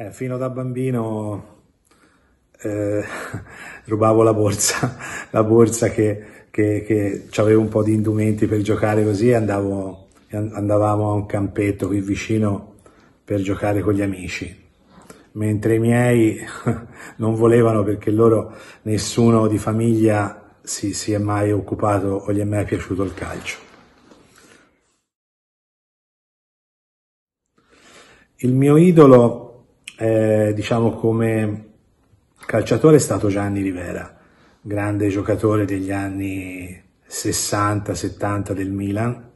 Eh, fino da bambino eh, rubavo la borsa, la borsa che, che, che avevo un po' di indumenti per giocare così e andavo, andavamo a un campetto qui vicino per giocare con gli amici. Mentre i miei non volevano perché loro, nessuno di famiglia si, si è mai occupato o gli è mai piaciuto il calcio. Il mio idolo eh, diciamo come calciatore è stato Gianni Rivera, grande giocatore degli anni 60-70 del Milan,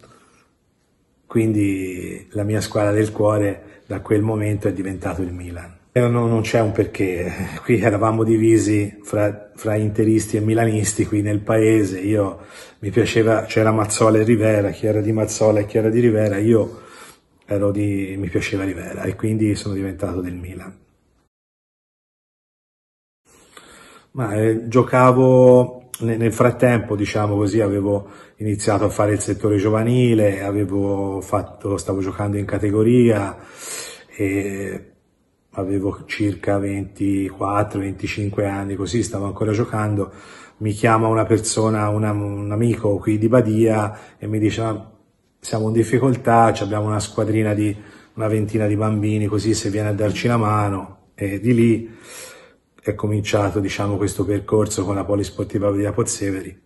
quindi la mia squadra del cuore da quel momento è diventato il Milan. Eh, non, c'è un perché, qui eravamo divisi fra, fra, interisti e milanisti qui nel paese, io mi piaceva, c'era Mazzola e Rivera, chi era di Mazzola e chi era di Rivera, io di, mi piaceva Rivera e quindi sono diventato del Milan. Ma eh, giocavo nel, nel frattempo, diciamo così, avevo iniziato a fare il settore giovanile, avevo fatto, stavo giocando in categoria e avevo circa 24-25 anni, così stavo ancora giocando. Mi chiama una persona, una, un amico qui di Badia e mi dice: siamo in difficoltà, abbiamo una squadrina di una ventina di bambini, così se viene a darci la mano. E di lì è cominciato diciamo, questo percorso con la Polisportiva di Pozzeveri.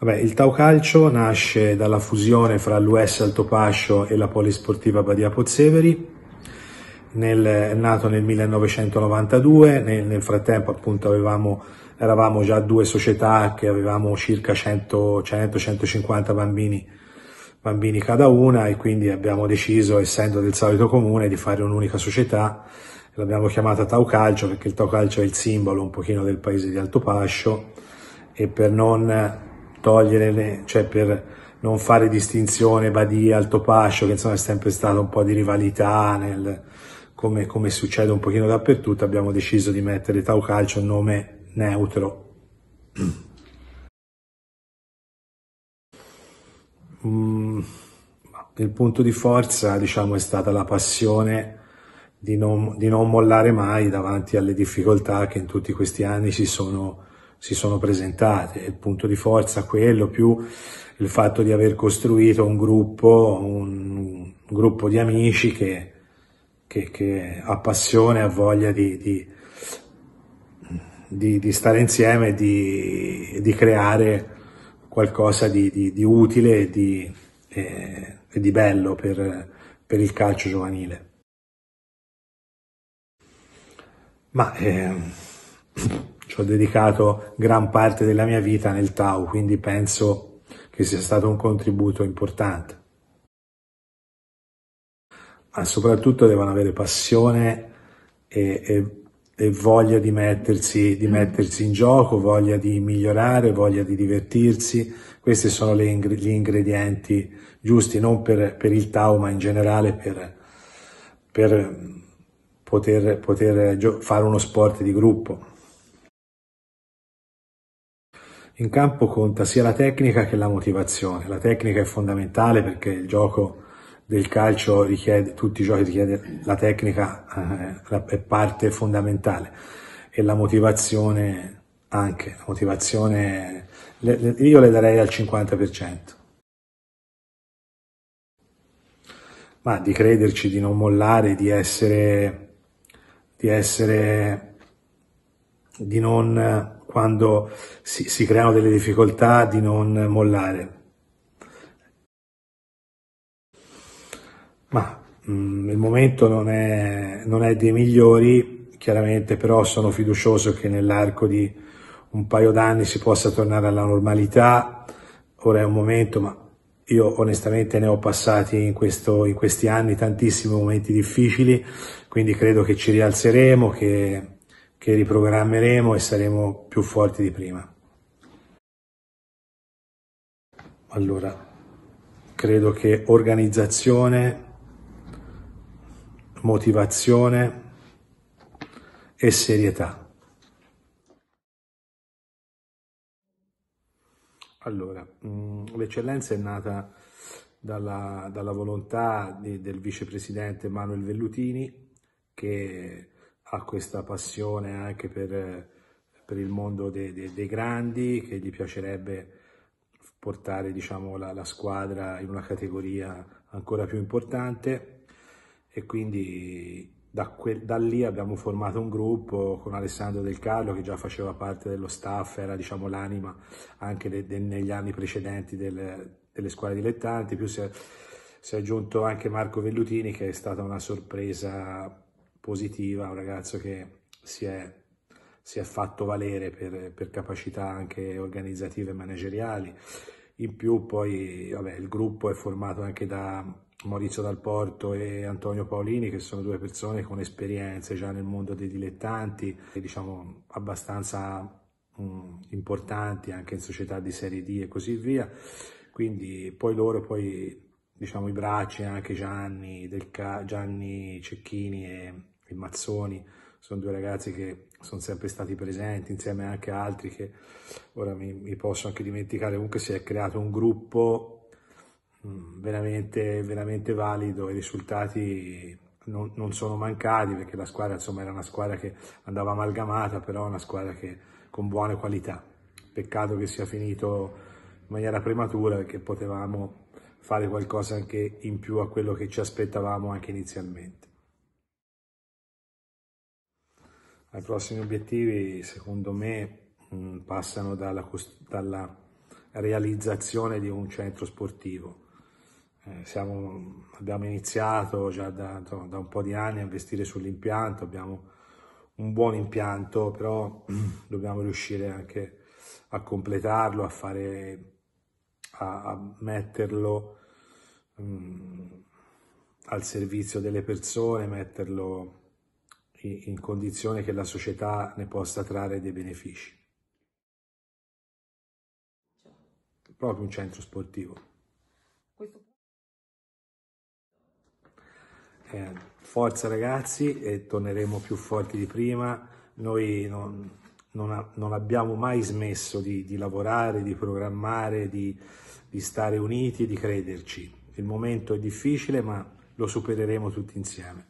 Vabbè, il Tau Calcio nasce dalla fusione fra l'US Altopascio e la Polisportiva Badia Pozzeveri nel, è nato nel 1992, nel, nel frattempo appunto avevamo, eravamo già due società che avevamo circa 100-150 bambini, bambini cada una e quindi abbiamo deciso, essendo del solito comune, di fare un'unica società. L'abbiamo chiamata Tau Calcio perché il Tau Calcio è il simbolo un pochino del paese di Altopascio e per non togliere, cioè per non fare distinzione Badia, Altopascio, che insomma è sempre stato un po' di rivalità nel, come, come succede un pochino dappertutto, abbiamo deciso di mettere Tau Calcio un nome neutro. Mm, il punto di forza, diciamo, è stata la passione di non, di non, mollare mai davanti alle difficoltà che in tutti questi anni si sono, si sono presentate. Il punto di forza quello, più il fatto di aver costruito un gruppo, un, un gruppo di amici che che, che ha passione, ha voglia di, di, di, di stare insieme e di, creare qualcosa di, utile e, eh, e di, bello per, per il calcio giovanile. ma eh, ci ho dedicato gran parte della mia vita nel Tau, quindi penso che sia stato un contributo importante ma ah, soprattutto devono avere passione e, e, e voglia di mettersi, di mm. mettersi, in gioco, voglia di migliorare, voglia di divertirsi. Questi sono ingre gli ingredienti giusti, non per, per, il Tao, ma in generale per, per poter, poter fare uno sport di gruppo. In campo conta sia la tecnica che la motivazione. La tecnica è fondamentale perché il gioco del calcio richiede, tutti i giochi richiedono la tecnica, eh, è parte fondamentale e la motivazione anche, la motivazione le, le, io le darei al 50%. Ma di crederci, di non mollare, di essere, di essere, di non, quando si, si creano delle difficoltà, di non mollare Ma mh, mm, il momento non è, non è dei migliori, chiaramente però sono fiducioso che nell'arco di un paio d'anni si possa tornare alla normalità. Ora è un momento, ma io onestamente ne ho passati in, questo, in questi anni tantissimi momenti difficili, quindi credo che ci rialzeremo, che, che riprogrammeremo e saremo più forti di prima. Allora, credo che organizzazione motivazione e serietà. Allora, mm, l'eccellenza è nata dalla, dalla volontà di, del vicepresidente Manuel Vellutini che ha questa passione anche per, per il mondo dei, dei, dei grandi, che gli piacerebbe portare diciamo, la, la, squadra in una categoria ancora più importante e quindi da, quel, da, lì abbiamo formato un gruppo con Alessandro Del Carlo che già faceva parte dello staff, era diciamo, l'anima anche de, de, negli anni precedenti del, delle squadre dilettanti, più si è, si è, aggiunto anche Marco Vellutini che è stata una sorpresa positiva, un ragazzo che si è, si è fatto valere per, per, capacità anche organizzative e manageriali. In più poi vabbè, il gruppo è formato anche da Maurizio Dal Porto e Antonio Paolini, che sono due persone con esperienze già nel mondo dei dilettanti, diciamo abbastanza um, importanti anche in società di serie D e così via. Quindi poi loro, poi diciamo i bracci, anche Gianni, Ca- Gianni Cecchini e, e Mazzoni, sono due ragazzi che sono sempre stati presenti insieme anche a altri che ora mi, mi posso anche dimenticare. Comunque si è creato un gruppo Mm, veramente, veramente valido, i risultati non, non, sono mancati perché la squadra insomma, era una squadra che andava amalgamata, però una squadra che, con buone qualità. Peccato che sia finito in maniera prematura perché potevamo fare qualcosa anche in più a quello che ci aspettavamo anche inizialmente. I prossimi obiettivi secondo me mm, passano dalla, dalla realizzazione di un centro sportivo eh, siamo, abbiamo iniziato già da, da, un po' di anni a investire sull'impianto, abbiamo un buon impianto, però dobbiamo riuscire anche a completarlo, a, fare, a, a metterlo um, al servizio delle persone, metterlo in, in condizione che la società ne possa trarre dei benefici. Proprio un centro sportivo. eh, forza ragazzi e torneremo più forti di prima. Noi non, non, non abbiamo mai smesso di, di lavorare, di programmare, di, di stare uniti e di crederci. Il momento è difficile ma lo supereremo tutti insieme.